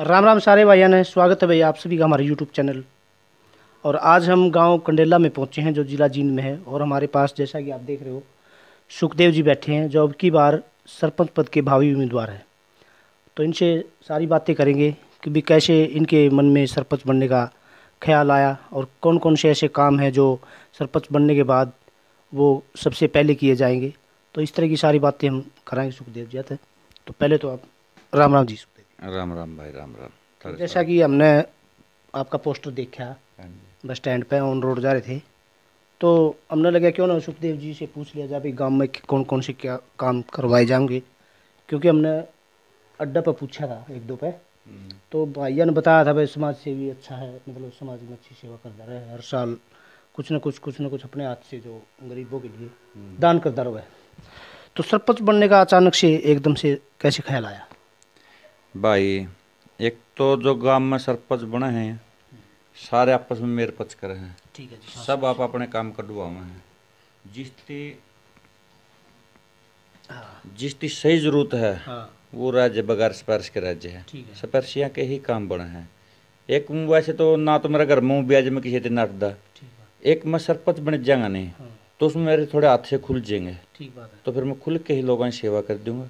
राम राम सारे भाइयान ने स्वागत है भैया आप सभी का हमारे यूट्यूब चैनल और आज हम गांव कंडेला में पहुंचे हैं जो जिला जींद में है और हमारे पास जैसा कि आप देख रहे हो सुखदेव जी बैठे हैं जो अब की बार सरपंच पद के भावी उम्मीदवार हैं तो इनसे सारी बातें करेंगे कि भी कैसे इनके मन में सरपंच बनने का ख्याल आया और कौन कौन से ऐसे काम हैं जो सरपंच बनने के बाद वो सबसे पहले किए जाएंगे तो इस तरह की सारी बातें हम कराएंगे सुखदेव जी आते तो पहले तो आप राम राम जी राम राम भाई राम राम जैसा कि हमने आपका पोस्टर देखा हाँ बस स्टैंड पे ऑन रोड जा रहे थे तो हमने लगा क्यों ना सुखदेव जी से पूछ लिया जाए गांव में कौन कौन से क्या काम करवाए जाएंगे क्योंकि हमने अड्डा पर पूछा था एक दो पे हम्म। तो भाइया ने बताया था भाई समाज सेवी अच्छा है मतलब समाज में अच्छी सेवा करता रहे हर साल कुछ ना कुछ कुछ ना कुछ अपने हाथ से जो गरीबों के लिए हम्म। दान करता है तो सरपंच बनने का अचानक से एकदम से कैसे ख्याल आया भाई एक तो जो गांव में सरपंच बने हैं सारे आपस में मेरे पच करे हैं ठीक है जी सब आप अपने काम का कटवाओ हैं जिसकी हाँ। जिसकी सही जरूरत है हाँ। वो राज्य बगैर सिफारिश के राज्य है सिफारिशियाँ के ही काम बने हैं एक वैसे तो ना तो मेरा घर मुँह ब्याज में किसी दिन अटदा एक मैं सरपंच बन जाऊंगा नहीं हाँ। तो उसमें मेरे थोड़े हाथ से खुल जाएंगे तो फिर मैं खुल के ही लोगों की सेवा कर दूंगा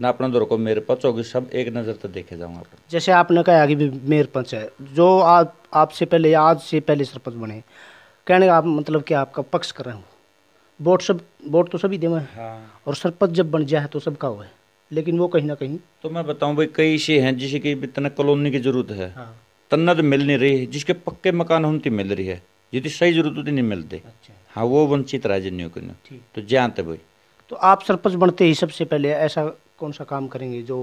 नापना दौर को मेरे पंच होगी सब एक नज़र तो देखे जाऊँगा जैसे आपने कहा कि मेयर पंच है जो आप आपसे पहले आज से पहले सरपंच बने कहने का आप मतलब कि आपका पक्ष कर रहे हूँ वोट सब वोट तो सभी देवे हाँ। और सरपंच जब बन जाए तो सबका हुआ है लेकिन वो कहीं ना कहीं तो मैं बताऊँ भाई कई ऐसे हैं जिसे कि इतना कॉलोनी की जरूरत है हाँ। तन्नत मिल नहीं रही है जिसके पक्के मकान उनकी मिल रही है यदि सही जरूरत होती नहीं मिलते अच्छा। हाँ वो वंचित राजन्यों को तो जानते तो भाई तो आप सरपंच बनते ही सबसे पहले ऐसा कौन सा काम करेंगे जो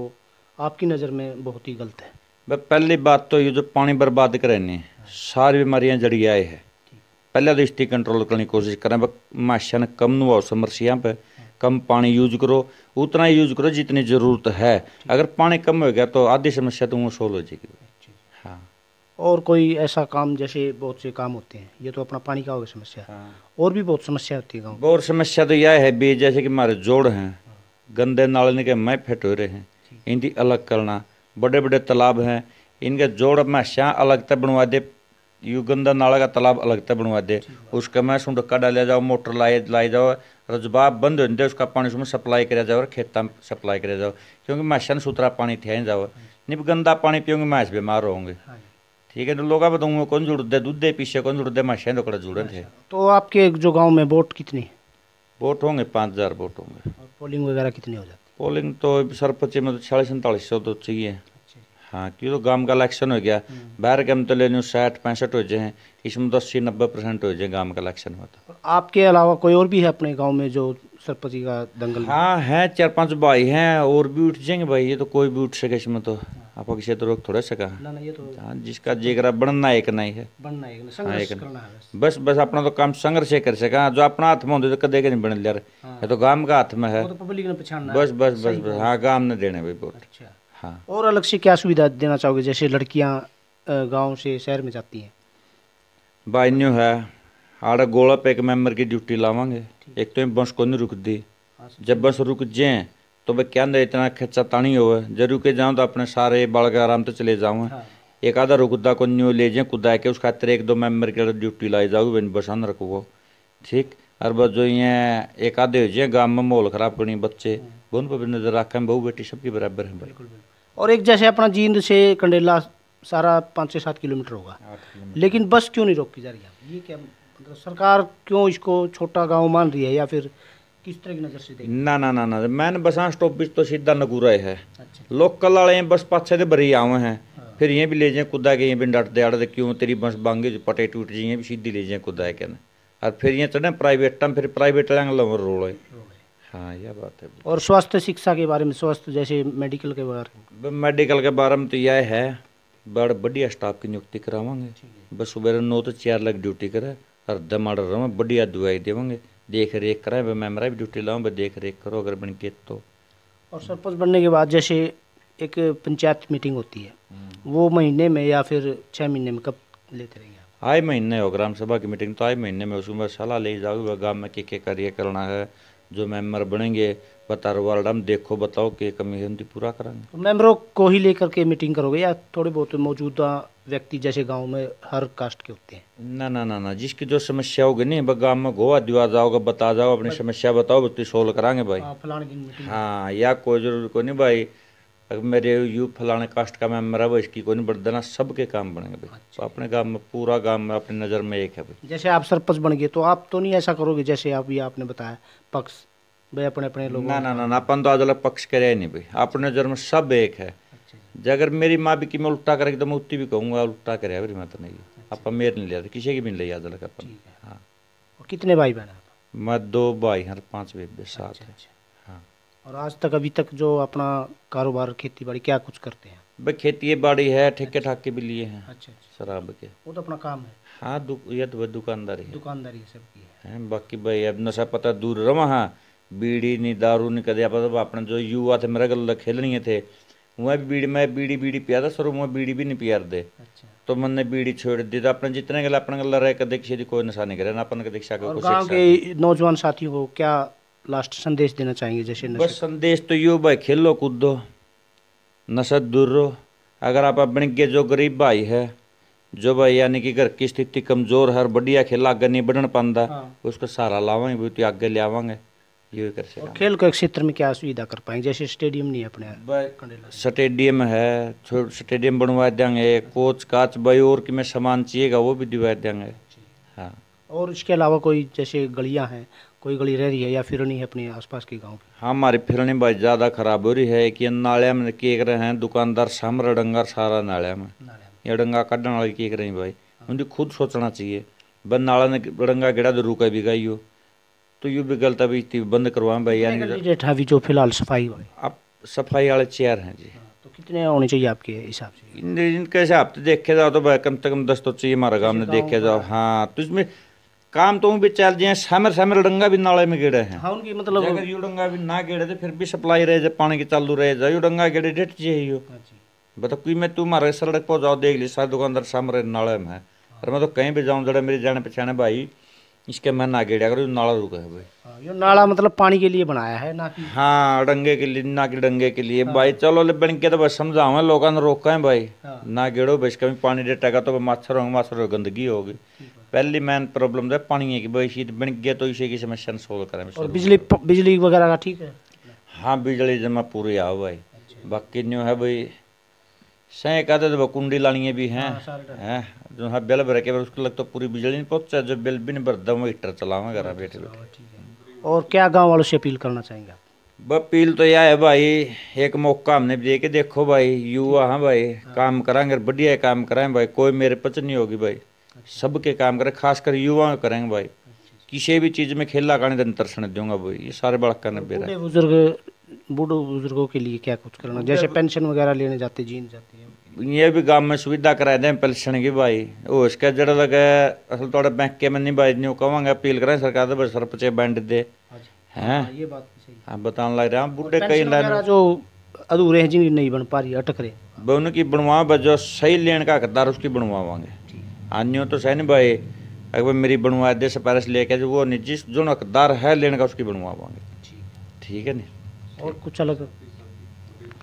आपकी नज़र में बहुत ही गलत है भाई पहली बात तो ये जो पानी बर्बाद करे ने सारी बीमारियां जड़ी आए है पहले तो इसकी कंट्रोल करने की कोशिश करें माशा ने कम नुआओ समरसियाँ पर कम पानी यूज करो उतना ही यूज करो जितनी ज़रूरत है अगर पानी कम हो गया तो आधी समस्या तो वो सोल्व हो जाएगी हाँ और कोई ऐसा काम जैसे बहुत से काम होते हैं ये तो अपना पानी का होगा समस्या हाँ। और भी बहुत समस्या होती है और समस्या तो यह है भी जैसे कि हमारे जोड़ हैं गंदे नाले इनके मैं रहे हैं इनकी अलग करना बड़े बड़े तालाब हैं इनके जोड़ में शाह अलग तक बनवा दे यू गंदा नाला का तालाब अलग तक बनवा दे उसका मैं सुन डाले जाओ मोटर लाए लाए जाओ रजबाब बंद हो जाए उसका पानी उसमें सप्लाई कराया जाओ और खेत में सप्लाई कराया जाओ क्योंकि मैशन सुथरा पानी थे जाओ हाँ नहीं गंदा पानी पियोगे मैं बीमार होंगे हाँ ठीक है तो लोग बताऊंगा कौन जुड़ दे दूध दे पीछे कौन जुड़ दे मैशें तो जुड़े थे अच्छा। तो आपके जो गाँव में बोट कितनी वोट होंगे पाँच हज़ार वोट होंगे पोलिंग वगैरह कितने हो जाते पोलिंग तो सरपंच में तो छियालीस सैंतालीस सौ तो चाहिए अच्छा। हाँ क्यों तो गांव का इलेक्शन हो गया हम्म। बाहर के हम तो ले साठ पैंसठ हो जाए इसमें तो अस्सी नब्बे परसेंट हो जाए गांव का इलेक्शन हुआ तो आपके अलावा कोई और भी है अपने गांव में जो सरपंच का दंगल हाँ है चार पांच भाई हैं और भी उठ जाएंगे भाई ये तो कोई भी उठ सके इसमें तो आपका किसी तो रोक थोड़ा सका ना ना ये तो हाँ, जिसका जेगरा बनना एक नहीं है बनना एक नहीं हाँ, एक नहीं बस बस अपना तो काम संघर्ष से कर सका जो अपना हाथ में तो कदे नहीं बन लिया हाँ। ये तो गांव का हाथ में है तो पब्लिक ने पहचानना बस बस बस बस हाँ गांव ने देने भाई वोट अच्छा हाँ और अलग से क्या सुविधा देना चाहोगे जैसे लड़कियाँ गाँव से शहर में जाती हैं भाई न्यू है आड़ा गोला पे एक मेंबर की ड्यूटी लावांगे एक तो बस को नहीं रुक दी अच्छा। जब बस रुक जाए तो भाई क्या इतना खिंचा तानी हो जरूर के जाऊँ तो अपने सारे बालक आराम तो चले जाऊँ हाँ। एक आधा रुकदा को न्यू ले जाए कुदा के उस खातिर एक दो मेम्बर के ड्यूटी लाई जाऊँ बसान रखो ठीक और बस जो ये एक आधे हो जाए गाँव में माहौल खराब करनी बच्चे बहुत हाँ। पर नजर रखा है बहू बेटी सबके बराबर है बिल्कुल और एक जैसे अपना जींद से कंडेला सारा पाँच से सात किलोमीटर होगा लेकिन बस क्यों नहीं रोकी जा रही है ये क्या मतलब सरकार क्यों इसको छोटा गांव मान रही है या फिर किस तरह की नज़र से देख ना ना ना ना मैंने बसा स्टॉपिज तो सीधा नगूरा है अच्छा। लोकल आले बस पाछे से भरी आवे हैं हाँ। फिर ये भी ले जाए कुदा के ये भी डट क्यों तेरी बस बांगे पटे टूट जाइए भी सीधी ले जाए कुदा के और फिर ये चढ़े प्राइवेट टाइम फिर प्राइवेट लैंग लवर रोल है हाँ यह बात है और स्वास्थ्य शिक्षा के बारे में स्वास्थ्य जैसे मेडिकल के बारे में मेडिकल के बारे में तो यह है बड़ बढ़िया स्टाफ की नियुक्ति करावे बस सुबह नौ तो चार लग ड्यूटी करे और दमाड़ रहा बढ़िया दवाई देवेंगे देख रेख करें मैं मेरा भी ड्यूटी लाऊँ देख रेख करो अगर बन के तो और सरपंच बनने के बाद जैसे एक पंचायत मीटिंग होती है हम्म। वो महीने में या फिर छः महीने में कब लेते रहेंगे आए महीने हो ग्राम सभा की मीटिंग तो आए महीने में उसमें सलाह ले जाऊँगा गाँव में क्या क्या कार्य करना है जो मेम्बर बनेंगे बता बतारो वालडम देखो बताओ के कमी है उनकी पूरा करेंगे तो मैम लोग को ही लेकर के मीटिंग करोगे या थोड़े बहुत मौजूदा व्यक्ति जैसे गांव में हर कास्ट के होते हैं ना ना ना ना जिसकी जो समस्या होगी नहीं गाँव में गोवा दिवा जाओगे बता जाओ अपनी समस्या बताओ तो सोल्व कराएंगे भाई हाँ, हाँ या कोई जरूर को नहीं भाई अगर मेरे यू फलाने कास्ट का मेम्बर है वो इसकी कोई नहीं बढ़ देना सबके काम बनेंगे भाई अच्छा। तो अपने गांव में पूरा गांव में अपनी नज़र में एक है भाई जैसे आप सरपंच बन गए तो आप तो नहीं ऐसा करोगे जैसे आप ये आपने बताया पक्ष भाई अपने अपने लोग ना ना ना ना अपन तो आज अलग पक्ष करे ही नहीं भाई अपने जन्म सब एक है अच्छा। अगर मेरी माँ भी कि मैं उल्टा करेगी तो मैं उल्टी भी कहूँगा उल्टा करे मेरी माता तो नहीं आप अच्छा। मेरे नहीं लिया किसी की भी नहीं लिया आज अलग अपन हाँ कितने भाई बहन मैं दो भाई हर पाँच बेबे सात अच्छा, हैं अच्छा। हाँ। और आज तक अभी तक जो अपना कारोबार खेती बाड़ी क्या कुछ करते हैं भाई खेती बाड़ी है ठेके ठाके भी लिए हैं अच्छा शराब के वो तो अपना काम है हाँ दु, ये तो दुकानदारी है दुकानदारी सबकी है बाकी भाई अब नशा पता दूर रहा हाँ बीड़ी नहीं दारू नहीं कदे आप अपने जो युवा थे मेरा गल खेलनी थे वह भी बीड़ी मैं बीड़ी बीड़ी पिया था सर वहाँ बीड़ी भी नहीं पिया दे अच्छा। तो मैंने बीड़ी छोड़ दी तो अपने जितने गल अपने गल रहे कदे किसी की कोई नशा नहीं करे ना अपन कदे गाँव के नौजवान साथी को क्या लास्ट संदेश देना चाहेंगे जैसे बस संदेश तो यू भाई खेलो कूदो नशा दूर रहो अगर आप अपने के जो गरीब भाई है जो भाई यानी कि घर की स्थिति कमजोर है बढ़िया खेला आगे नहीं बढ़न पाता हाँ। उसका सहारा लावेंगे तो आगे लियावेंगे ये कर सकें खेल को क्षेत्र में क्या सुविधा कर पाएंगे जैसे स्टेडियम नहीं अपने स्टेडियम है स्टेडियम बनवा देंगे कोच काच भाई और कि में सामान चाहिएगा वो भी दिवा देंगे हाँ और इसके अलावा कोई जैसे गलियाँ हैं कोई गली रह रही है या फिर नहीं है अपने आसपास के गांव हाँ हमारी फिरनी भाई ज़्यादा खराब हो रही है कि नाले में केक रहे हैं दुकानदार सामर डंगा सारा नाले में ये डंगा काटने वाले केक रहे भाई उनकी खुद सोचना चाहिए बस नाला ने डंगा गिरा तो रुका भी गई हो तो ये भी गलत अभी बंद करवाएं भाई यानी अभी जो फिलहाल सफाई आप सफाई वाले चेयर हैं जी हाँ, तो कितने होने चाहिए आपके हिसाब से इन, इनके हिसाब से तो देखे जाओ तो भाई कम से कम दस तो चाहिए हमारा काम ने देखे जाओ हाँ तो इसमें काम तो भी चल जाए सामर सामर डंगा भी नाले में गेड़े हैं हाँ उनकी मतलब अगर यू डंगा भी ना गेड़े तो फिर भी सप्लाई रहे जाए पानी की चालू रहे जाए यू डंगा गेड़े डेट चाहिए यो हाँ बता मतलब कोई मैं तू हमारे सड़क पर जाओ देख ली सारे दुकानदार सामर नाले में है हाँ। और मैं तो कहीं भी जाऊँ जरा मेरी जाने पहचाने भाई इसके मैं ना गेड़ा करो नाला रुका है भाई हाँ, ये नाला मतलब पानी के लिए बनाया है ना कि हाँ डंगे के लिए ना कि डंगे के लिए हाँ। भाई चलो ले बनके तो बस समझाओ लोग रोका है भाई हाँ। ना गेड़ो बस कभी पानी डेटेगा तो मच्छर होंगे मच्छर हो गंदगी होगी पहली मेन प्रॉब्लम तो पानी है कि भाई शीत बन गया तो इसी की समस्या सोल्व करें बिजली बिजली वगैरह का ठीक है हाँ बिजली जमा पूरी आओ भाई अच्छा। बाकी न्यू है भाई सै कहते तो कुंडी लानिए भी हैं हाँ, हैं जो हाँ बिल भर के उसको लग तो पूरी बिजली नहीं पहुंचा जो बिल भी नहीं भरता वो हीटर चलावा घर बैठे बैठे और क्या गांव वालों से अपील करना चाहेंगे आप अपील तो यह है भाई एक मौका हमने दे के देखो भाई युवा हाँ भाई काम कराएंगे बढ़िया काम कराएं भाई कोई मेरे पच नहीं होगी भाई अच्छा। सबके काम करें खासकर युवा करेंगे भाई अच्छा, अच्छा। किसी भी चीज़ में खेला का नहीं दूंगा भाई ये सारे बड़ा करने बेरा बुजुर्ग बूढ़ों बुजुर्गों के लिए क्या कुछ करना जैसे पेंशन वगैरह लेने जाते जीन जाते हैं ये भी गांव में सुविधा करा दें पेंशन की भाई हो इसका जड़ लगे असल थोड़ा बैंक के में नहीं भाई नहीं कहूँगा अपील करें सरकार से सर पचे बैंड दे अच्छा। हैं हाँ, ये बात तो हाँ बताने लग रहे हैं बूढ़े कई लाइन जो अधूरे हैं जिनकी नहीं बन पा रही अटक रहे हैं उनकी बनवा जो सही लेने का करदार उसकी बनवावांगे आनियो हाँ, तो सही नहीं भाई अगर मेरी बनवा दे सिफारिश लेके जो वो नहीं जिस जो हकदार है लेने का उसकी बनवावांगे ठीक है नहीं और कुछ अलग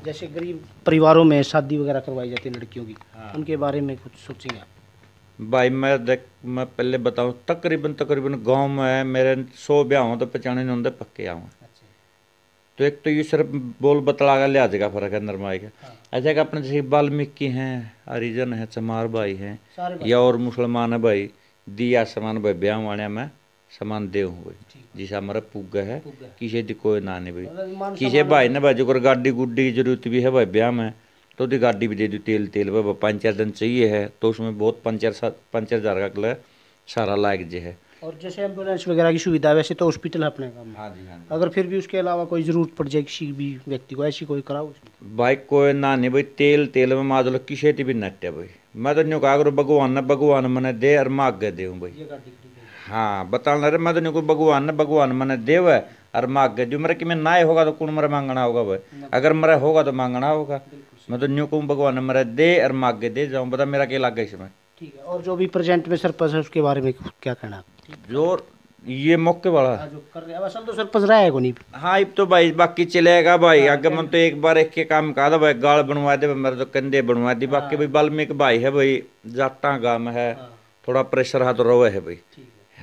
जैसे गरीब परिवारों में शादी वगैरह करवाई जाती है लड़कियों की हाँ। उनके बारे में कुछ सोचेंगे आप भाई मैं देख मैं पहले बताऊँ तकरीबन तकरीबन गांव में मेरे सौ ब्याह तो पचाने नहीं होंगे पक्के आऊँ अच्छा। तो एक तो ये सिर्फ बोल बतला का लिहाज का फर्क है नरमाई का अच्छा कि अपने जैसे वाल्मीकि हैं हरिजन है चमार भाई हैं या और मुसलमान है भाई दिया समान भाई ब्याह वाले में समान देव हुए जिसा मर पुग है किसे दिको ना ने भाई मतलब किसे भाई ने भाई जो गाड़ी गुड्डी की जरूरत भी है भाई ब्याह में तो दी गाड़ी भी दे दी तेल तेल भाई पाँच चार दिन चाहिए है तो उसमें बहुत पाँच चार पाँच चार हजार का सारा लायक जो है और जैसे एम्बुलेंस वगैरह की सुविधा वैसे तो हॉस्पिटल अपने काम हाँ जी हाँ जी अगर फिर भी उसके अलावा कोई ज़रूरत पड़ जाए किसी भी व्यक्ति को ऐसी कोई कराओ बाइक को ना नहीं भाई तेल तेल में माँ किसी भी नट्टे भाई मैं तो नहीं कहा करो भगवान ना भगवान मैंने दे और माग गए दे भाई हाँ बताना रे मैं तो नहीं कोई भगवान ने भगवान मैंने देव है और मांग जो मेरे कि मैं नाए होगा तो कौन मेरा मांगना होगा भाई अगर मेरा होगा तो मांगना होगा मैं तो न्यू कहूँ भगवान ने मेरा दे और मांग दे जाऊँ बता मेरा क्या लागे इसमें ठीक है और जो भी प्रेजेंट में सरपंच है उसके बारे में क्या कहना जो ये मौके वाला हाँ, असल तो रहा है नहीं हाँ अब तो भाई बाकी चलेगा भाई हाँ, अगर मन तो एक बार एक के काम कहा था भाई गाल बनवा दे मेरे तो कंधे बनवा दी हाँ। बाकी भाई वाल्मीकि भाई है भाई जाटा गांव है थोड़ा प्रेशर हाथ रोवे है भाई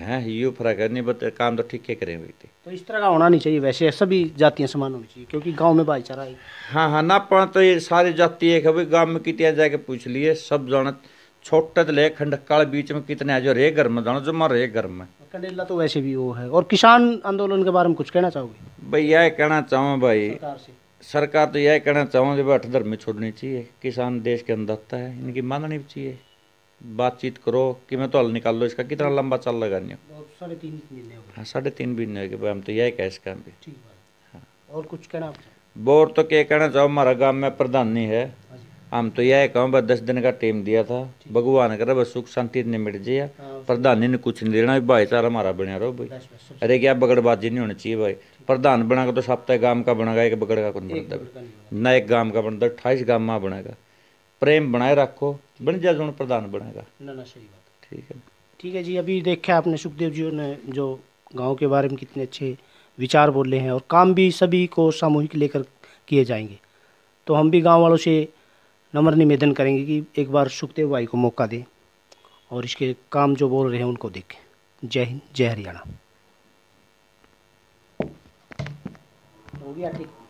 हैं ये फर्क है नहीं बट काम तो ठीक है करें व्यक्ति तो इस तरह का होना नहीं चाहिए वैसे सभी जातियाँ समान होनी चाहिए क्योंकि गांव में भाईचारा है हाँ हाँ ना पढ़ तो ये सारी जाति एक है भाई गाँव में कितिया जाके पूछ लिए सब जाना छोटे तो ले खंडकाल बीच में कितने आज रे गर्म जाना जमा रहे गर्म है कंडेला तो वैसे भी वो है और किसान आंदोलन के बारे में कुछ कहना चाहोगे भाई यह कहना चाहूँ भाई सरकार तो यह कहना चाहूँगी भाई अठधर्मी छोड़नी चाहिए किसान देश के अंदर है इनकी माननी चाहिए बातचीत करो कि मैं तो हल निकाल लो इसका कितना लंबा चाल लगानी हो साढ़े तीन महीने हाँ हम तो यही कहे इसका भी हाँ। और कुछ कहना बोर तो क्या कहना चाहो हमारा गांव में प्रधानी है हाँ हम तो यह कहूँ बस दस दिन का टाइम दिया था भगवान करे बस सुख शांति ने मिट जाए हाँ। प्रधानी ने कुछ नहीं देना भाईचारा हमारा बनया रहो भाई अरे क्या बगड़बाजी नहीं होनी चाहिए भाई प्रधान बना तो साप्ताहिक गांव का बनेगा एक बगड़ का कौन मतलब बनता ना एक गांव का बनता अट्ठाईस गांव में बनेगा प्रेम बनाए रखो बन जा जो प्रधान बनेगा ठीक है ठीक है जी अभी देखा आपने सुखदेव जी ने जो गांव के बारे में कितने अच्छे विचार बोल रहे हैं और काम भी सभी को सामूहिक लेकर किए जाएंगे तो हम भी गांव वालों से नम्र निवेदन करेंगे कि एक बार सुखदेव भाई को मौका दें और इसके काम जो बोल रहे हैं उनको देखें जय हिंद जय हरियाणा हो गया ठीक